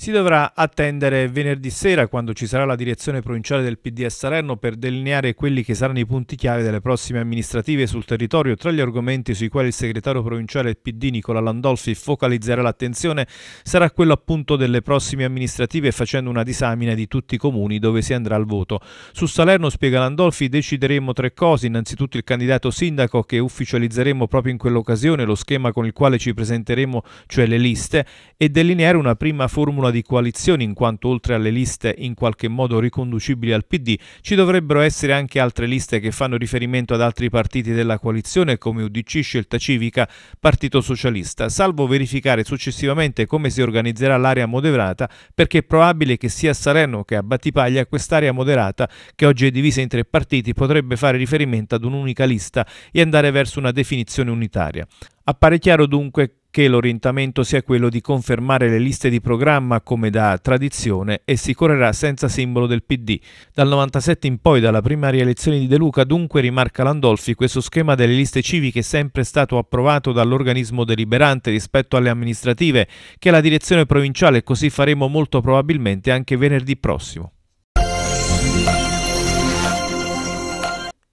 Si dovrà attendere venerdì sera quando ci sarà la direzione provinciale del PD a Salerno per delineare quelli che saranno i punti chiave delle prossime amministrative sul territorio. Tra gli argomenti sui quali il segretario provinciale del PD Nicola Landolfi focalizzerà l'attenzione sarà quello appunto delle prossime amministrative facendo una disamina di tutti i comuni dove si andrà al voto. Su Salerno, spiega Landolfi, decideremo tre cose. Innanzitutto il candidato sindaco che ufficializzeremo proprio in quell'occasione, lo schema con il quale ci presenteremo, cioè le liste, e delineare una prima formula forma di coalizioni, in quanto oltre alle liste in qualche modo riconducibili al PD, ci dovrebbero essere anche altre liste che fanno riferimento ad altri partiti della coalizione come UDC, Scelta Civica, Partito Socialista, salvo verificare successivamente come si organizzerà l'area moderata perché è probabile che sia a Salerno che a Battipaglia quest'area moderata, che oggi è divisa in tre partiti, potrebbe fare riferimento ad un'unica lista e andare verso una definizione unitaria. Appare chiaro dunque che l'orientamento sia quello di confermare le liste di programma come da tradizione e si correrà senza simbolo del PD. Dal 97 in poi, dalla prima rielezione di De Luca, dunque, rimarca Landolfi, questo schema delle liste civiche è sempre stato approvato dall'organismo deliberante rispetto alle amministrative, che è la direzione provinciale, così faremo molto probabilmente anche venerdì prossimo.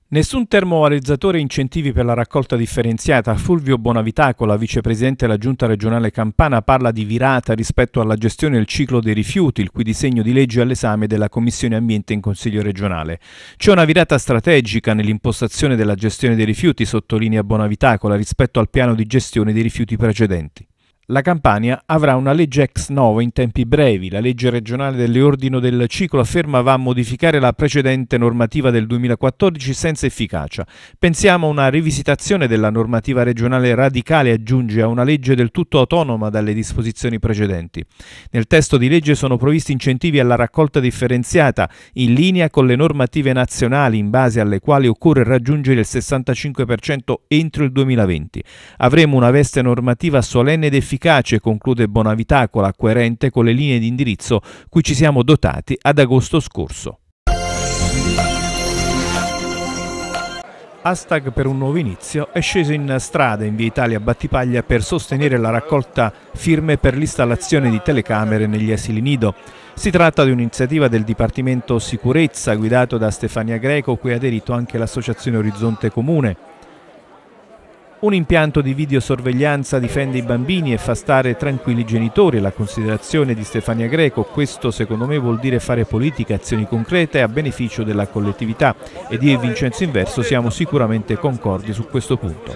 Nessun termovalorizzatore incentivi per la raccolta differenziata. Fulvio Bonavitacola, vicepresidente della Giunta regionale Campana, parla di virata rispetto alla gestione del ciclo dei rifiuti, il cui disegno di legge è all'esame della Commissione Ambiente in Consiglio regionale. C'è una virata strategica nell'impostazione della gestione dei rifiuti, sottolinea Bonavitacola, rispetto al piano di gestione dei rifiuti precedenti. La Campania avrà una legge ex novo in tempi brevi. La legge regionale delle del ciclo afferma va a modificare la precedente normativa del 2014 senza efficacia. Pensiamo a una rivisitazione della normativa regionale radicale aggiunge a una legge del tutto autonoma dalle disposizioni precedenti. Nel testo di legge sono provvisti incentivi alla raccolta differenziata in linea con le normative nazionali in base alle quali occorre raggiungere il 65% entro il 2020. Avremo una veste normativa solenne ed efficace efficace, conclude Bonavitacola, coerente con le linee di indirizzo cui ci siamo dotati ad agosto scorso. hashtag per un nuovo inizio è sceso in strada in via Italia Battipaglia per sostenere la raccolta firme per l'installazione di telecamere negli asili nido. Si tratta di un'iniziativa del Dipartimento Sicurezza guidato da Stefania Greco, cui ha aderito anche l'Associazione Orizzonte Comune. Un impianto di videosorveglianza difende i bambini e fa stare tranquilli i genitori. La considerazione di Stefania Greco, questo secondo me vuol dire fare politica, azioni concrete a beneficio della collettività. Ed io e Vincenzo Inverso siamo sicuramente concordi su questo punto.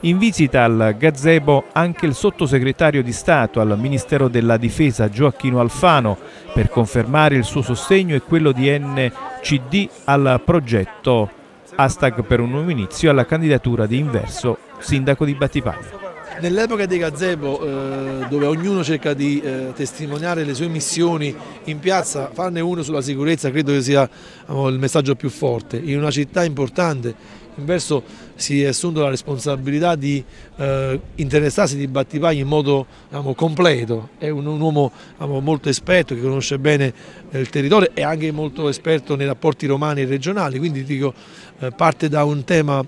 In visita al gazebo anche il sottosegretario di Stato al Ministero della Difesa Gioacchino Alfano per confermare il suo sostegno e quello di NCD al progetto hashtag per un nuovo inizio alla candidatura di Inverso sindaco di Battipaglia. Nell'epoca dei gazebo, eh, dove ognuno cerca di eh, testimoniare le sue missioni in piazza, farne uno sulla sicurezza credo che sia oh, il messaggio più forte. In una città importante, Inverso si è assunto la responsabilità di eh, interessarsi di Battipagli in modo diciamo, completo, è un, un uomo diciamo, molto esperto che conosce bene eh, il territorio e anche molto esperto nei rapporti romani e regionali, quindi dico, eh, parte da un tema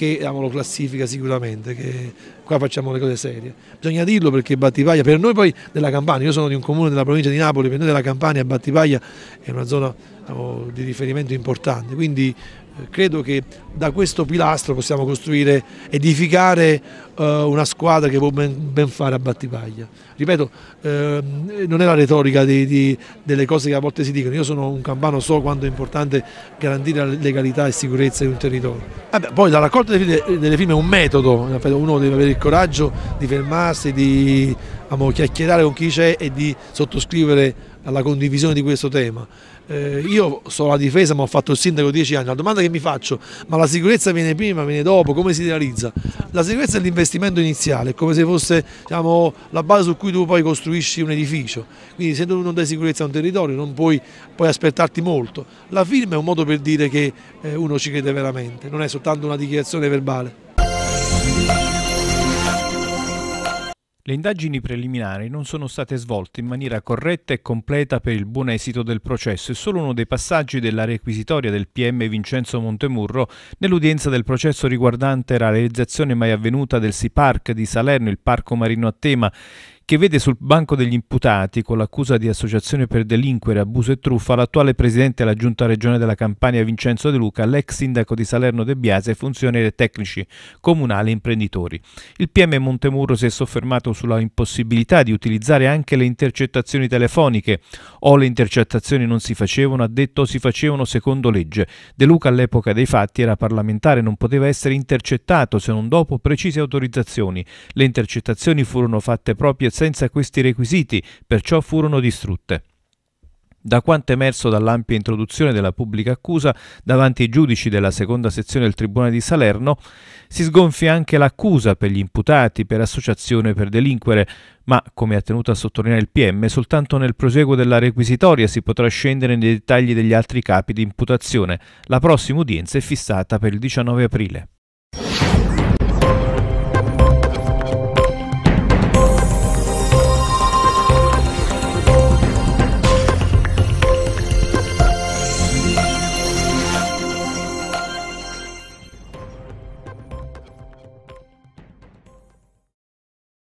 che amo la classifica sicuramente, che qua facciamo le cose serie. Bisogna dirlo perché Battipaglia, per noi poi della Campania, io sono di un comune della provincia di Napoli, per noi della Campania Battipaglia è una zona diciamo, di riferimento importante, quindi eh, credo che da questo pilastro possiamo costruire, edificare eh, una squadra che può ben, fare a Battipaglia. Ripeto, ehm, non è la retorica di, di, delle cose che a volte si dicono, io sono un campano, so quanto è importante garantire la legalità e sicurezza di un territorio. Vabbè, poi la raccolta delle firme, è un metodo, eh, uno deve avere il coraggio di fermarsi, di diciamo, chiacchierare con chi c'è e di sottoscrivere alla condivisione di questo tema. Eh, io sono la difesa ma ho fatto il sindaco dieci anni, la domanda che mi faccio, ma la sicurezza viene prima, viene dopo, come si realizza? La sicurezza è l'investimento iniziale, è come se fosse diciamo, la base su cui tu poi costruisci un edificio, quindi se tu non dai sicurezza a un territorio non puoi, puoi aspettarti molto. La firma è un modo per dire che eh, uno ci crede veramente, non è soltanto una dichiarazione verbale. Le indagini preliminari non sono state svolte in maniera corretta e completa per il buon esito del processo e solo uno dei passaggi della requisitoria del PM Vincenzo Montemurro nell'udienza del processo riguardante la realizzazione mai avvenuta del SIPARC di Salerno, il parco marino a tema, che vede sul banco degli imputati con l'accusa di associazione per delinquere, abuso e truffa l'attuale presidente della giunta regionale della Campania Vincenzo De Luca, l'ex sindaco di Salerno De Biase, funzionari tecnici comunali e imprenditori. Il PM Montemurro si è soffermato sulla impossibilità di utilizzare anche le intercettazioni telefoniche o le intercettazioni non si facevano, ha detto si facevano secondo legge. De Luca all'epoca dei fatti era parlamentare, non poteva essere intercettato se non dopo precise autorizzazioni. Le intercettazioni furono fatte proprie senza questi requisiti, perciò furono distrutte. Da quanto emerso dall'ampia introduzione della pubblica accusa davanti ai giudici della seconda sezione del Tribunale di Salerno, si sgonfia anche l'accusa per gli imputati per associazione per delinquere, ma, come ha tenuto a sottolineare il PM, soltanto nel prosieguo della requisitoria si potrà scendere nei dettagli degli altri capi di imputazione. La prossima udienza è fissata per il 19 aprile.